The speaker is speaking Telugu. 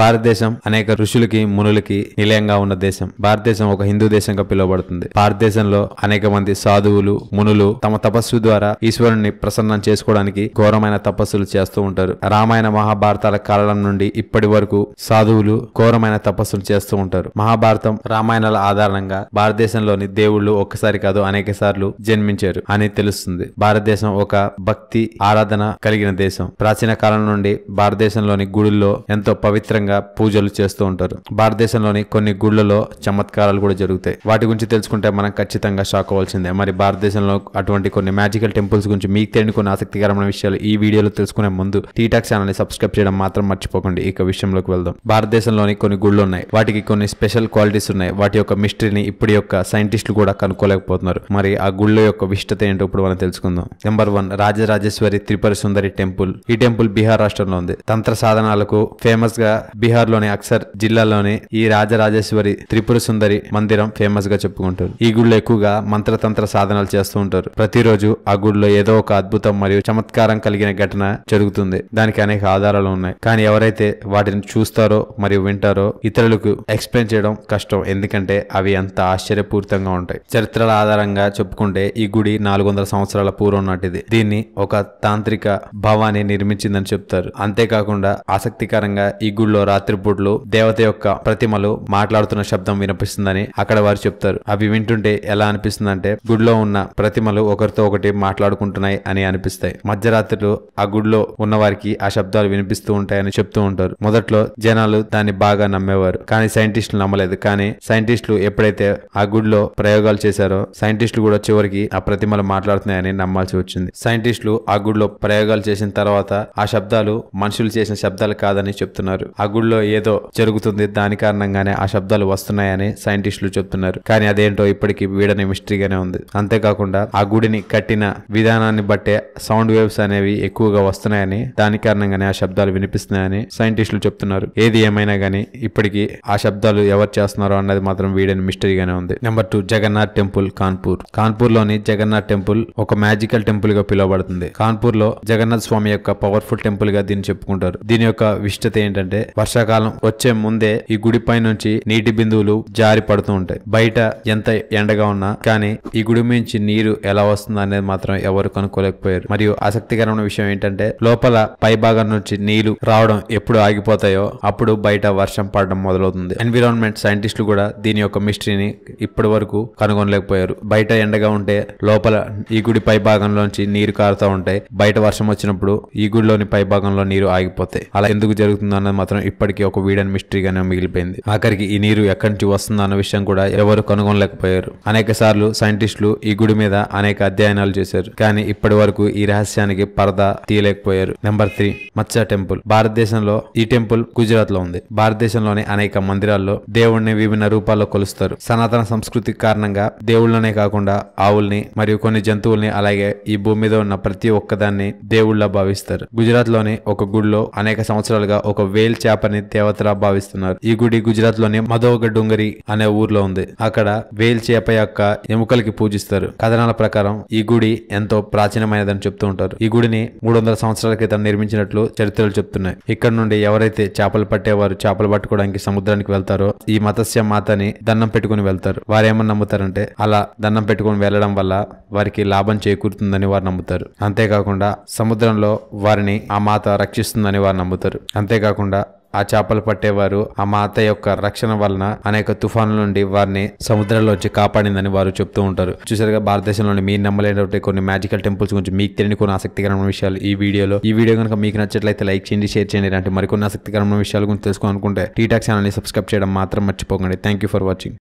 భారతదేశం అనేక ఋషులకి మునులకి నిలయంగా ఉన్న దేశం భారతదేశం ఒక హిందూ దేశంగా పిలువబడుతుంది భారతదేశంలో అనేక మంది సాధువులు మునులు తమ తపస్సు ద్వారా ఈశ్వరుణ్ణి ప్రసన్నం చేసుకోవడానికి ఘోరమైన తపస్సులు చేస్తూ ఉంటారు రామాయణ మహాభారతాల కాలం నుండి ఇప్పటి వరకు సాధువులు ఘోరమైన తపస్సులు చేస్తూ ఉంటారు మహాభారతం రామాయణాల ఆధారంగా భారతదేశంలోని దేవుళ్ళు ఒక్కసారి కాదు అనేక సార్లు జన్మించారు అని తెలుస్తుంది భారతదేశం ఒక భక్తి ఆరాధన కలిగిన దేశం ప్రాచీన కాలం నుండి భారతదేశంలోని గుడుల్లో ఎంతో పవిత్ర ప్రత్యేకంగా పూజలు చేస్తూ ఉంటారు భారతదేశంలోని కొన్ని గుళ్లలో చమత్కారాలు కూడా జరుగుతాయి వాటి గురించి తెలుసుకుంటే మనం ఖచ్చితంగా షాక్ అవ్వాల్సిందే మరి భారతదేశంలో అటువంటి కొన్ని మ్యాజికల్ టెంపుల్స్ గురించి మీకు తెలియని కొన్ని ఆసక్తికరమైన విషయాలు ఈ వీడియోలో తెలుసుకునే ముందు టీటాక్ ఛానల్ ని సబ్స్క్రైబ్ చేయడం మాత్రం మర్చిపోకండి ఇక విషయంలోకి వెళ్దాం భారతదేశంలోని కొన్ని గుళ్ళు ఉన్నాయి వాటికి కొన్ని స్పెషల్ క్వాలిటీస్ ఉన్నాయి వాటి యొక్క మిస్టరీని ఇప్పుడు యొక్క సైంటిస్టులు కూడా కనుక్కోలేకపోతున్నారు మరి ఆ గుళ్ళ యొక్క విష్టత ఏంటో ఇప్పుడు మనం తెలుసుకుందాం number one Rajarajeshwari Tripura Sundari temple ఈ టెంపుల్ బీహార్ రాష్ట్రంలో ఉంది తంత్ర సాధనాలకు ఫేమస్ గా బీహార్లోని అక్సర్ జిల్లాలోని ఈ రాజరాజేశ్వరి త్రిపుర సుందరి మందిరం ఫేమస్ గా చెప్పుకుంటారు ఈ గుళ్ళు ఎక్కువగా మంత్రతంత్ర సాధనలు చేస్తూ ఉంటారు ప్రతిరోజు ఆ గుడిలో ఏదో ఒక అద్భుతం మరియు చమత్కారం కలిగిన ఘటన జరుగుతుంది దానికి అనేక ఆధారాలు ఉన్నాయి కానీ ఎవరైతే వాటిని చూస్తారో మరియు వింటారో ఇతరులకు ఎక్స్ప్లెయిన్ చేయడం కష్టం ఎందుకంటే అవి అంత ఆశ్చర్యపూరితంగా ఉంటాయి చరిత్రల ఆధారంగా చెప్పుకుంటే ఈ గుడి నాలుగు వందల సంవత్సరాల పూర్వం నాటిది దీన్ని ఒక తాంత్రిక భావాన్ని నిర్మించిందని చెప్తారు అంతేకాకుండా ఆసక్తికరంగా ఈ గుడిలో రాత్రిపూట్లు దేవత యొక్క ప్రతిమలు మాట్లాడుతున్న శబ్దం వినిపిస్తుందని అక్కడ వారు చెప్తారు అవి వింటుంటే ఎలా అనిపిస్తుందంటే గుడిలో ఉన్న ప్రతిమలు ఒకరితో ఒకటి మాట్లాడుకుంటున్నాయి అని అనిపిస్తాయి మధ్యరాత్రులు ఆ గుడిలో ఉన్న వారికి ఆ శబ్దాలు వినిపిస్తూ ఉంటాయని చెప్తూ ఉంటారు మొదట్లో జనాలు దాన్ని బాగా నమ్మేవారు కానీ సైంటిస్టులు నమ్మలేదు కానీ సైంటిస్టులు ఎప్పుడైతే ఆ గుడిలో ప్రయోగాలు చేశారో సైంటిస్టులు కూడా చివరికి ఆ ప్రతిమలు మాట్లాడుతున్నాయని నమ్మాల్సి వచ్చింది సైంటిస్టులు ఆ గుడిలో ప్రయోగాలు చేసిన తర్వాత ఆ శబ్దాలు మనుషులు చేసిన శబ్దాలు కాదని చెప్తున్నారు ఆ గుడిలో ఏదో జరుగుతుంది దాని కారణంగానే ఆ శబ్దాలు వస్తున్నాయని సైంటిస్టులు చెప్తున్నారు కానీ అదేంటో ఇప్పటికీ వీడని మిస్టరీగానే ఉంది అంతేకాకుండా ఆ గుడిని కట్టిన విధానాన్ని బట్టే సౌండ్ వేవ్స్ అనేవి ఎక్కువగా వస్తున్నాయని దాని కారణంగానే ఆ శబ్దాలు వినిపిస్తున్నాయని సైంటిస్టులు చెప్తున్నారు ఏది ఏమైనా కానీ ఇప్పటికీ ఆ శబ్దాలు ఎవరు చేస్తున్నారో అన్నది మాత్రం వీడని మిస్టరీగానే ఉంది number two Jagannath temple Kanpur Kanpur లోని జగన్నాథ్ టెంపుల్ ఒక మ్యాజికల్ టెంపుల్ గా పిలువబడుతుంది కాన్పూర్ లో జగన్నాథ్ స్వామి యొక్క పవర్ఫుల్ టెంపుల్ గా దీన్ని చెప్పుకుంటారు దీని యొక్క విశిష్టత ఏంటంటే వర్షాకాలం వచ్చే ముందే ఈ గుడి నుంచి నీటి బిందువులు జారి పడుతూ ఉంటాయి బయట ఎంత ఎండగా ఉన్నా కానీ ఈ గుడి నుంచి నీరు ఎలా వస్తుంది అనేది మాత్రం ఎవరు కనుక్కోలేకపోయారు మరియు ఆసక్తికరమైన విషయం ఏంటంటే లోపల పై భాగం నుంచి నీళ్లు రావడం ఎప్పుడు ఆగిపోతాయో అప్పుడు బయట వర్షం పడడం మొదలవుతుంది ఎన్విరాన్మెంట్ సైంటిస్టులు కూడా దీని యొక్క మిస్టరీని ఇప్పటి వరకు కనుగొనలేకపోయారు బయట ఎండగా ఉంటే లోపల ఈ గుడి పై భాగంలోంచి నీరు కారుతూ ఉంటాయి బయట వర్షం వచ్చినప్పుడు ఈ గుడిలోని పై భాగంలో నీరు ఆగిపోతాయి అలా ఎందుకు జరుగుతుంది అన్నది మాత్రం ఇప్పటికీ ఒక వీడన్ మిస్టరీగానే మిగిలిపోయింది ఆఖరికి ఈ నీరు ఎక్కడి నుంచి వస్తుందో అన్న విషయం కూడా ఎవరు కనుగొనలేకపోయారు అనేక సార్లు సైంటిస్టులు ఈ గుడి మీద అనేక అధ్యయనాలు చేశారు కానీ ఇప్పటి వరకు ఈ రహస్యానికి పరదా తీయలేకపోయారు నెంబర్ త్రీ మత్స్య టెంపుల్ భారతదేశంలో ఈ టెంపుల్ గుజరాత్ లో ఉంది భారతదేశంలోని అనేక మందిరాల్లో దేవుణ్ణి విభిన్న రూపాల్లో కొలుస్తారు సనాతన సంస్కృతి కారణంగా దేవుళ్ళనే కాకుండా ఆవుల్ని మరియు కొన్ని జంతువుల్ని అలాగే ఈ భూమి మీద ఉన్న ప్రతి ఒక్కదాన్ని దేవుళ్ళ భావిస్తారు గుజరాత్ లోని ఒక గుడిలో అనేక సంవత్సరాలుగా ఒక వేల్ చేప చేపని దేవతలా భావిస్తున్నారు ఈ గుడి గుజరాత్ లోని మధోగ డుంగరి అనే ఊర్లో ఉంది అక్కడ వేల్ చేప యొక్క ఎముకలకి పూజిస్తారు కథనాల ప్రకారం ఈ గుడి ఎంతో ప్రాచీనమైనదని చెప్తూ ఉంటారు ఈ గుడిని మూడు వందల సంవత్సరాల క్రితం నిర్మించినట్లు చరిత్రలు చెప్తున్నాయి ఇక్కడ నుండి ఎవరైతే చేపలు పట్టేవారు చేపలు పట్టుకోవడానికి సముద్రానికి వెళ్తారో ఈ మత్స్య మాతని దండం పెట్టుకుని వెళ్తారు వారేమని నమ్ముతారంటే అలా దండం పెట్టుకుని వెళ్ళడం వల్ల వారికి లాభం చేకూరుతుందని వారు నమ్ముతారు అంతేకాకుండా సముద్రంలో వారిని ఆ మాత రక్షిస్తుందని వారు నమ్ముతారు అంతేకాకుండా ఆ చేపలు పట్టేవారు ఆ మాత యొక్క రక్షణ వలన అనేక తుఫాను నుండి వారిని సముద్రంలోంచి కాపాడిందని వారు చెప్తూ ఉంటారు చూసారుగా భారతదేశంలోని మీరు నమ్మలేనటువంటి కొన్ని మ్యాజికల్ టెంపుల్స్ గురించి మీకు తెలియని కొన్ని ఆసక్తికరమైన విషయాలు ఈ వీడియోలో ఈ వీడియో కనుక మీకు నచ్చట్లయితే లైక్ చేయండి షేర్ చేయండి ఇలాంటి మరికొన్ని ఆసక్తికరమైన విషయాల గురించి తెలుసుకోవాలనుకుంటే టీటాక్ ఛానల్ని సబ్స్క్రైబ్ చేయడం మాత్రం మర్చిపోకండి థ్యాంక్ యూ ఫర్ వాచింగ్